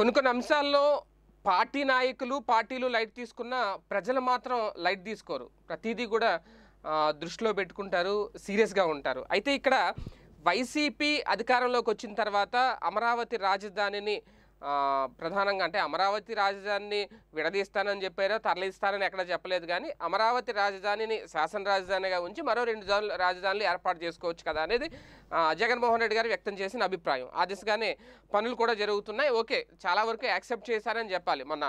కొన్ని కొన్ని అంశాల్లో పార్టీ నాయకులు పార్టీలు లైట్ తీసుకున్న ప్రజలు మాత్రం లైట్ తీసుకోరు ప్రతిదీ కూడా దృష్టిలో పెట్టుకుంటారు సీరియస్గా ఉంటారు అయితే ఇక్కడ వైసీపీ అధికారంలోకి వచ్చిన తర్వాత అమరావతి రాజధానిని ప్రధానంగా అంటే అమరావతి రాజధానిని విడదీస్తానని చెప్పారో తరలిస్తానని ఎక్కడ చెప్పలేదు కానీ అమరావతి రాజధానిని శాసన రాజధానిగా ఉంచి మరో రెండు రాజధానులు ఏర్పాటు చేసుకోవచ్చు కదా అనేది జగన్మోహన్ రెడ్డి గారు వ్యక్తం చేసిన అభిప్రాయం ఆ దిశగానే పనులు కూడా జరుగుతున్నాయి ఓకే చాలా వరకు యాక్సెప్ట్ చేశారని చెప్పాలి మొన్న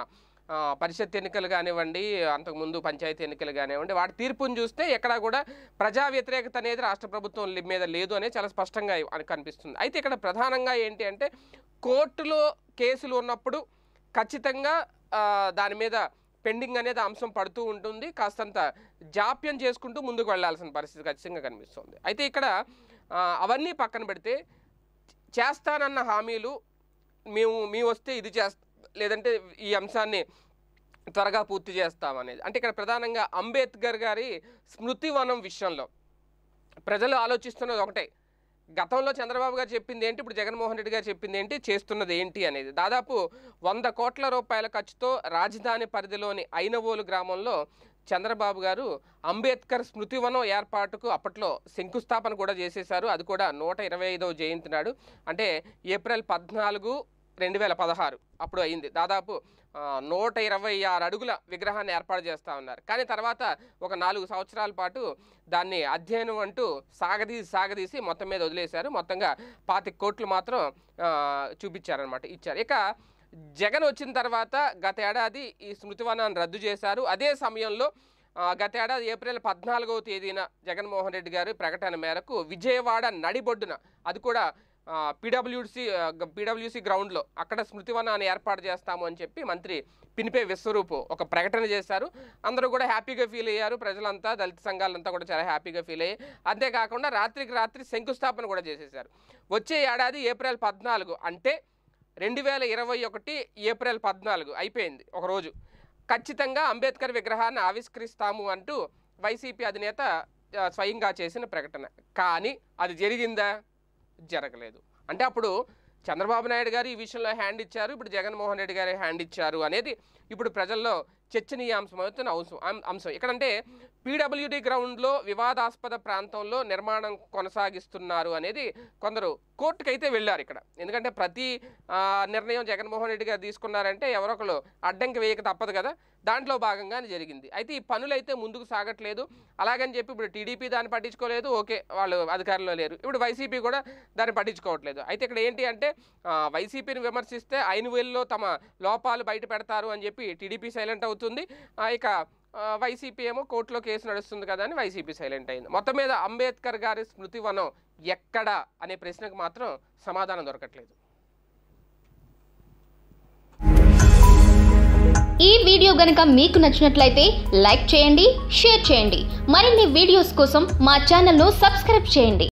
పరిషత్ ఎన్నికలు కానివ్వండి అంతకుముందు పంచాయతీ ఎన్నికలు కానివ్వండి వాటి తీర్పును చూస్తే ఎక్కడ కూడా ప్రజా వ్యతిరేకత అనేది రాష్ట్ర ప్రభుత్వం మీద లేదు అనేది చాలా స్పష్టంగా కనిపిస్తుంది అయితే ఇక్కడ ప్రధానంగా ఏంటి అంటే కోర్టులో కేసులు ఉన్నప్పుడు ఖచ్చితంగా దాని మీద పెండింగ్ అనేది అంశం పడుతూ ఉంటుంది కాస్తంత జాప్యం చేసుకుంటూ ముందుకు వెళ్లాల్సిన పరిస్థితి ఖచ్చితంగా కనిపిస్తుంది అయితే ఇక్కడ అవన్నీ పక్కన పెడితే చేస్తానన్న హామీలు మేము మేము వస్తే ఇది చేస్తా లేదంటే ఈ అంశాన్ని త్వరగా పూర్తి చేస్తామనేది అంటే ఇక్కడ ప్రధానంగా అంబేద్కర్ గారి స్మృతివనం విషయంలో ప్రజలు ఆలోచిస్తున్నది ఒకటే గతంలో చంద్రబాబు గారు చెప్పింది ఏంటి ఇప్పుడు జగన్మోహన్ రెడ్డి గారు చెప్పింది ఏంటి చేస్తున్నది ఏంటి అనేది దాదాపు వంద కోట్ల రూపాయల ఖర్చుతో రాజధాని పరిధిలోని ఐనవోలు గ్రామంలో చంద్రబాబు గారు అంబేద్కర్ స్మృతివనం ఏర్పాటుకు అప్పట్లో శంకుస్థాపన కూడా చేసేశారు అది కూడా నూట ఇరవై ఐదవ జయంతి నాడు అంటే ఏప్రిల్ పద్నాలుగు రెండు వేల పదహారు అప్పుడు అయింది దాదాపు నూట ఇరవై ఆరు అడుగుల విగ్రహాన్ని ఏర్పాటు చేస్తూ ఉన్నారు కానీ తర్వాత ఒక నాలుగు సంవత్సరాల పాటు దాన్ని అధ్యయనం అంటూ సాగదీసి సాగదీసి మొత్తం మీద వదిలేశారు మొత్తంగా పాతి కోట్లు మాత్రం చూపించారనమాట ఇచ్చారు ఇక జగన్ వచ్చిన తర్వాత గత ఏడాది ఈ స్మృతివనాన్ని రద్దు చేశారు అదే సమయంలో గతేడాది ఏప్రిల్ పద్నాలుగవ తేదీన జగన్మోహన్ రెడ్డి గారు ప్రకటన మేరకు విజయవాడ నడిబొడ్డున అది కూడా పీడబ్ల్యూసీ పీడబ్ల్యూసీ గ్రౌండ్లో అక్కడ స్మృతివనాన్ని ఏర్పాటు చేస్తాము అని చెప్పి మంత్రి పినిపే విశ్వరూపు ఒక ప్రకటన చేశారు అందరూ కూడా హ్యాపీగా ఫీల్ అయ్యారు ప్రజలంతా దళిత సంఘాలంతా కూడా చాలా హ్యాపీగా ఫీల్ అయ్యాయి అంతేకాకుండా రాత్రికి రాత్రి శంకుస్థాపన కూడా చేసేశారు వచ్చే ఏడాది ఏప్రిల్ పద్నాలుగు అంటే రెండు వేల ఇరవై ఒకటి ఏప్రిల్ పద్నాలుగు అయిపోయింది ఒకరోజు ఖచ్చితంగా అంబేద్కర్ విగ్రహాన్ని ఆవిష్కరిస్తాము అంటూ వైసీపీ అధినేత స్వయంగా చేసిన ప్రకటన కానీ అది జరిగిందా జరగలేదు అంటే అప్పుడు చంద్రబాబు నాయుడు గారు ఈ విషయంలో హ్యాండ్ ఇచ్చారు ఇప్పుడు జగన్మోహన్ రెడ్డి గారు హ్యాండ్ ఇచ్చారు అనేది ఇప్పుడు ప్రజల్లో చర్చనీయాంశమవుతున్న అంశం అంశం ఎక్కడంటే పీడబ్ల్యూడీ గ్రౌండ్లో వివాదాస్పద ప్రాంతంలో నిర్మాణం కొనసాగిస్తున్నారు అనేది కొందరు కోర్టుకైతే వెళ్ళారు ఇక్కడ ఎందుకంటే ప్రతి నిర్ణయం జగన్మోహన్ రెడ్డి గారు తీసుకున్నారంటే ఎవరొకరు అడ్డంకి వేయక తప్పదు కదా దాంట్లో భాగంగానే జరిగింది అయితే ఈ పనులు అయితే ముందుకు సాగట్లేదు అలాగని చెప్పి ఇప్పుడు టీడీపీ దాన్ని పట్టించుకోలేదు ఓకే వాళ్ళు అధికారంలో లేరు ఇప్పుడు వైసీపీ కూడా దాన్ని పట్టించుకోవట్లేదు అయితే ఇక్కడ ఏంటి అంటే వైసీపీని విమర్శిస్తే ఐనువేల్లో తమ లోపాలు బయట పెడతారు అని చెప్పి చెప్పి టీడీపీ సైలెంట్ అవుతుంది ఇక వైసీపీ ఏమో కోర్టులో కేసు నడుస్తుంది కదా అని వైసీపీ సైలెంట్ అయింది మొత్తం మీద అంబేద్కర్ గారి స్మృతి వనం ఎక్కడ అనే ప్రశ్నకు మాత్రం సమాధానం దొరకట్లేదు ఈ వీడియో గనుక మీకు నచ్చినట్లయితే లైక్ చేయండి షేర్ చేయండి మరిన్ని వీడియోస్ కోసం మా ఛానల్ను సబ్స్క్రైబ్ చేయండి